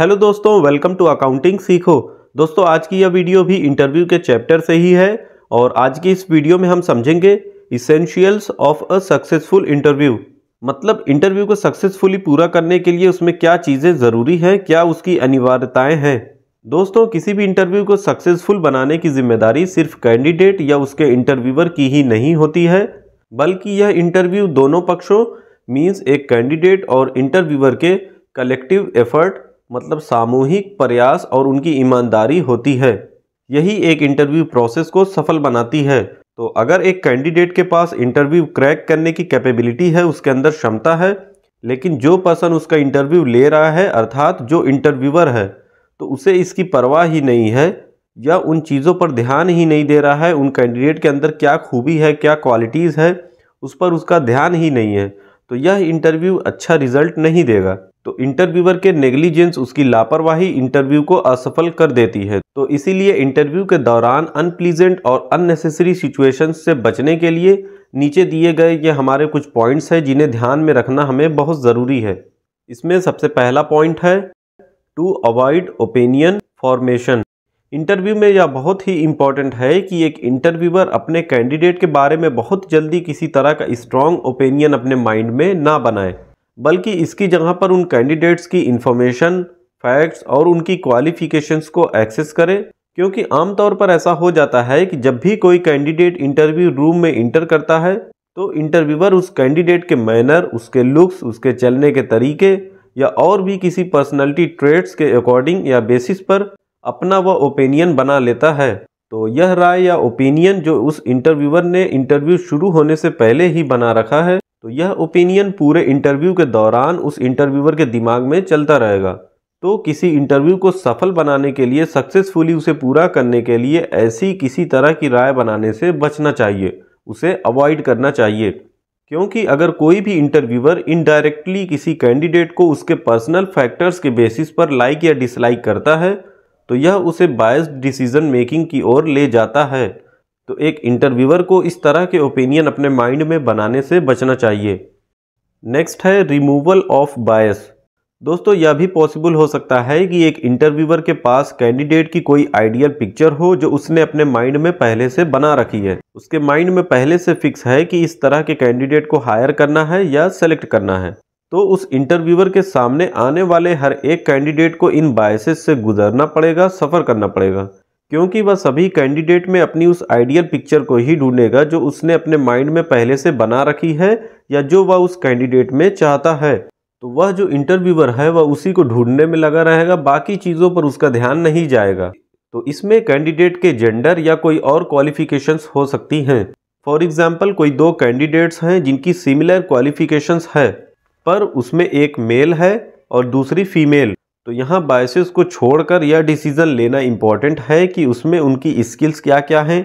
hello दोस्तों welcome to accounting सीखो दोस्तों आज की यह वीडियो भी इंटरव्यू के चैप्टर से ही है और आज की इस वीडियो में हम समझेंगे essentials of a successful interview मतलब इंटरव्यू को सक्सेसफुली पूरा करने के लिए उसमें क्या चीज़ें ज़रूरी हैं क्या उसकी अनिवार्यताएँ हैं दोस्तों किसी भी इंटरव्यू को सक्सेसफुल बनाने की जिम्मेदारी सिर्फ कैंडिडेट या उसके इंटरव्यूवर की ही नहीं होती है बल्कि यह इंटरव्यू दोनों पक्षों मीन्स एक कैंडिडेट और इंटरव्यूवर के कलेक्टिव एफर्ट मतलब सामूहिक प्रयास और उनकी ईमानदारी होती है यही एक इंटरव्यू प्रोसेस को सफल बनाती है तो अगर एक कैंडिडेट के पास इंटरव्यू क्रैक करने की कैपेबिलिटी है उसके अंदर क्षमता है लेकिन जो पर्सन उसका इंटरव्यू ले रहा है अर्थात जो इंटरव्यूअर है तो उसे इसकी परवाह ही नहीं है या उन चीज़ों पर ध्यान ही नहीं दे रहा है उन कैंडिडेट के अंदर क्या खूबी है क्या क्वालिटीज़ है उस पर उसका ध्यान ही नहीं है तो यह इंटरव्यू अच्छा रिजल्ट नहीं देगा तो इंटरव्यूअर के नेग्लिजेंस उसकी लापरवाही इंटरव्यू को असफल कर देती है तो इसीलिए इंटरव्यू के दौरान अनप्लीजेंट और अननेसेसरी सिचुएशन से बचने के लिए नीचे दिए गए ये हमारे कुछ पॉइंट्स हैं जिन्हें ध्यान में रखना हमें बहुत ज़रूरी है इसमें सबसे पहला पॉइंट है to avoid opinion formation interview में यह बहुत ही इम्पॉर्टेंट है कि एक इंटरव्यूअर अपने कैंडिडेट के बारे में बहुत जल्दी किसी तरह का स्ट्रॉन्ग ओपिनियन अपने माइंड में ना बनाए बल्कि इसकी जगह पर उन कैंडिडेट्स की इन्फॉर्मेशन फैक्ट्स और उनकी क्वालिफिकेशंस को एक्सेस करें क्योंकि आमतौर पर ऐसा हो जाता है कि जब भी कोई कैंडिडेट इंटरव्यू रूम में इंटर करता है तो इंटरव्यूअर उस कैंडिडेट के मैनर उसके लुक्स उसके चलने के तरीके या और भी किसी पर्सनैलिटी ट्रेड्स के अकॉर्डिंग या बेसिस पर अपना वह ओपिनियन बना लेता है तो यह राय या ओपिनियन जो उस इंटरव्यूअर ने इंटरव्यू शुरू होने से पहले ही बना रखा है तो यह ओपिनियन पूरे इंटरव्यू के दौरान उस इंटरव्यूअर के दिमाग में चलता रहेगा तो किसी इंटरव्यू को सफल बनाने के लिए सक्सेसफुली उसे पूरा करने के लिए ऐसी किसी तरह की राय बनाने से बचना चाहिए उसे अवॉइड करना चाहिए क्योंकि अगर कोई भी इंटरव्यूअर इनडायरेक्टली किसी कैंडिडेट को उसके पर्सनल फैक्टर्स के बेसिस पर लाइक या डिसलाइक करता है तो यह उसे बायस डिसीजन मेकिंग की ओर ले जाता है तो एक इंटरव्यूअर को इस तरह के ओपिनियन अपने माइंड में बनाने से बचना चाहिए नेक्स्ट है रिमूवल ऑफ बायस दोस्तों यह भी पॉसिबल हो सकता है कि एक इंटरव्यूअर के पास कैंडिडेट की कोई आइडियल पिक्चर हो जो उसने अपने माइंड में पहले से बना रखी है उसके माइंड में पहले से फिक्स है कि इस तरह के कैंडिडेट को हायर करना है या सेलेक्ट करना है तो उस इंटरव्यूअर के सामने आने वाले हर एक कैंडिडेट को इन बायसेस से गुजरना पड़ेगा सफ़र करना पड़ेगा क्योंकि वह सभी कैंडिडेट में अपनी उस आइडियल पिक्चर को ही ढूंढेगा जो उसने अपने माइंड में पहले से बना रखी है या जो वह उस कैंडिडेट में चाहता है तो वह जो इंटरव्यूअर है वह उसी को ढूंढने में लगा रहेगा बाकी चीज़ों पर उसका ध्यान नहीं जाएगा तो इसमें कैंडिडेट के जेंडर या कोई और क्वालिफिकेशंस हो सकती हैं फॉर एग्जाम्पल कोई दो कैंडिडेट्स हैं जिनकी सिमिलर क्वालिफिकेशंस है पर उसमें एक मेल है और दूसरी फीमेल तो यहाँ बायसेस को छोड़कर यह डिसीज़न लेना इम्पॉर्टेंट है कि उसमें उनकी स्किल्स क्या क्या हैं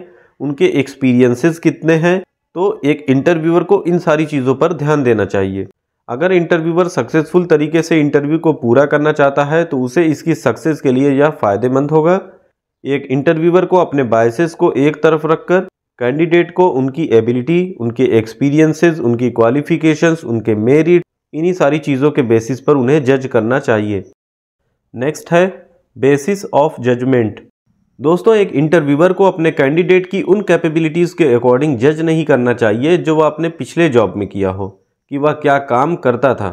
उनके एक्सपीरियंसेस कितने हैं तो एक इंटरव्यूअर को इन सारी चीज़ों पर ध्यान देना चाहिए अगर इंटरव्यूअर सक्सेसफुल तरीके से इंटरव्यू को पूरा करना चाहता है तो उसे इसकी सक्सेस के लिए यह फ़ायदेमंद होगा एक इंटरव्यूअर को अपने बायसेस को एक तरफ रखकर कैंडिडेट को उनकी एबिलिटी उनके एक्सपीरियंसेस उनकी क्वालिफिकेशंस उनके मेरिट इन्हीं सारी चीज़ों के बेसिस पर उन्हें जज करना चाहिए नेक्स्ट है बेसिस ऑफ जजमेंट दोस्तों एक इंटरव्यूअर को अपने कैंडिडेट की उन कैपेबिलिटीज़ के अकॉर्डिंग जज नहीं करना चाहिए जो वह अपने पिछले जॉब में किया हो कि वह क्या काम करता था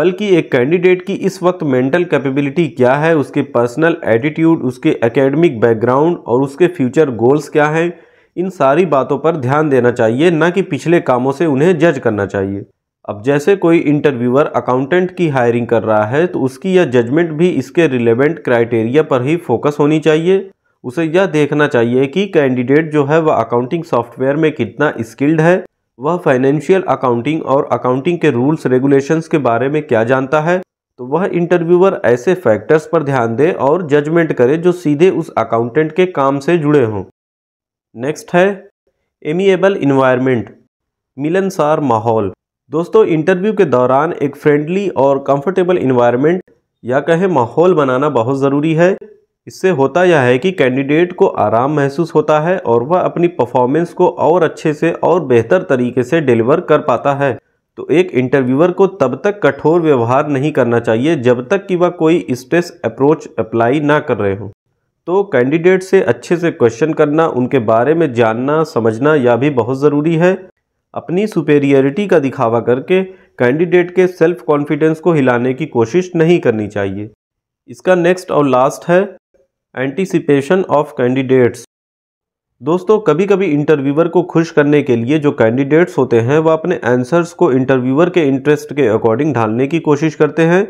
बल्कि एक कैंडिडेट की इस वक्त मेंटल कैपेबिलिटी क्या है उसके पर्सनल एटीट्यूड उसके एकेडमिक बैकग्राउंड और उसके फ्यूचर गोल्स क्या हैं इन सारी बातों पर ध्यान देना चाहिए न कि पिछले कामों से उन्हें जज करना चाहिए अब जैसे कोई इंटरव्यूअर अकाउंटेंट की हायरिंग कर रहा है तो उसकी यह जजमेंट भी इसके रिलेवेंट क्राइटेरिया पर ही फोकस होनी चाहिए उसे यह देखना चाहिए कि कैंडिडेट जो है वह अकाउंटिंग सॉफ्टवेयर में कितना स्किल्ड है वह फाइनेंशियल अकाउंटिंग और अकाउंटिंग के रूल्स रेगुलेशंस के बारे में क्या जानता है तो वह इंटरव्यूअर ऐसे फैक्टर्स पर ध्यान दे और जजमेंट करे जो सीधे उस अकाउंटेंट के काम से जुड़े हों नेक्स्ट है एमिएबल इन्वायरमेंट मिलनसार माहौल दोस्तों इंटरव्यू के दौरान एक फ्रेंडली और कंफर्टेबल इन्वायरमेंट या कहे माहौल बनाना बहुत ज़रूरी है इससे होता यह है कि कैंडिडेट को आराम महसूस होता है और वह अपनी परफॉर्मेंस को और अच्छे से और बेहतर तरीके से डिलीवर कर पाता है तो एक इंटरव्यूअर को तब तक कठोर व्यवहार नहीं करना चाहिए जब तक कि वह कोई स्ट्रेस अप्रोच अप्लाई ना कर रहे हो तो कैंडिडेट से अच्छे से क्वेश्चन करना उनके बारे में जानना समझना यह भी बहुत ज़रूरी है अपनी सुपेरियरिटी का दिखावा करके कैंडिडेट के सेल्फ कॉन्फिडेंस को हिलाने की कोशिश नहीं करनी चाहिए इसका नेक्स्ट और लास्ट है एंटिसिपेशन ऑफ कैंडिडेट्स दोस्तों कभी कभी इंटरव्यूअर को खुश करने के लिए जो कैंडिडेट्स होते हैं वह अपने आंसर्स को इंटरव्यूवर के इंटरेस्ट के अकॉर्डिंग ढालने की कोशिश करते हैं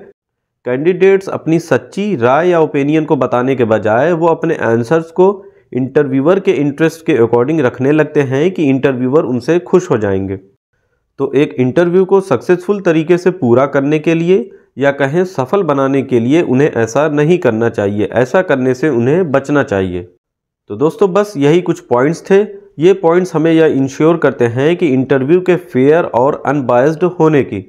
कैंडिडेट्स अपनी सच्ची राय या ओपिनियन को बताने के बजाय वो अपने आंसर्स को इंटरव्यूअर के इंटरेस्ट के अकॉर्डिंग रखने लगते हैं कि इंटरव्यूअर उनसे खुश हो जाएंगे तो एक इंटरव्यू को सक्सेसफुल तरीके से पूरा करने के लिए या कहें सफल बनाने के लिए उन्हें ऐसा नहीं करना चाहिए ऐसा करने से उन्हें बचना चाहिए तो दोस्तों बस यही कुछ पॉइंट्स थे ये पॉइंट्स हमें यह इंश्योर करते हैं कि इंटरव्यू के फेयर और अनबायस्ड होने की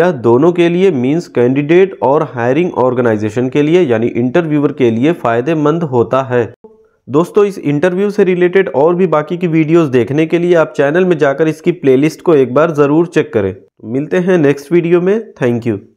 यह दोनों के लिए मींस कैंडिडेट और हायरिंग ऑर्गेनाइजेशन के लिए यानी इंटरव्यूअर के लिए फ़ायदेमंद होता है दोस्तों इस इंटरव्यू से रिलेटेड और भी बाकी की वीडियोस देखने के लिए आप चैनल में जाकर इसकी प्लेलिस्ट को एक बार ज़रूर चेक करें मिलते हैं नेक्स्ट वीडियो में थैंक यू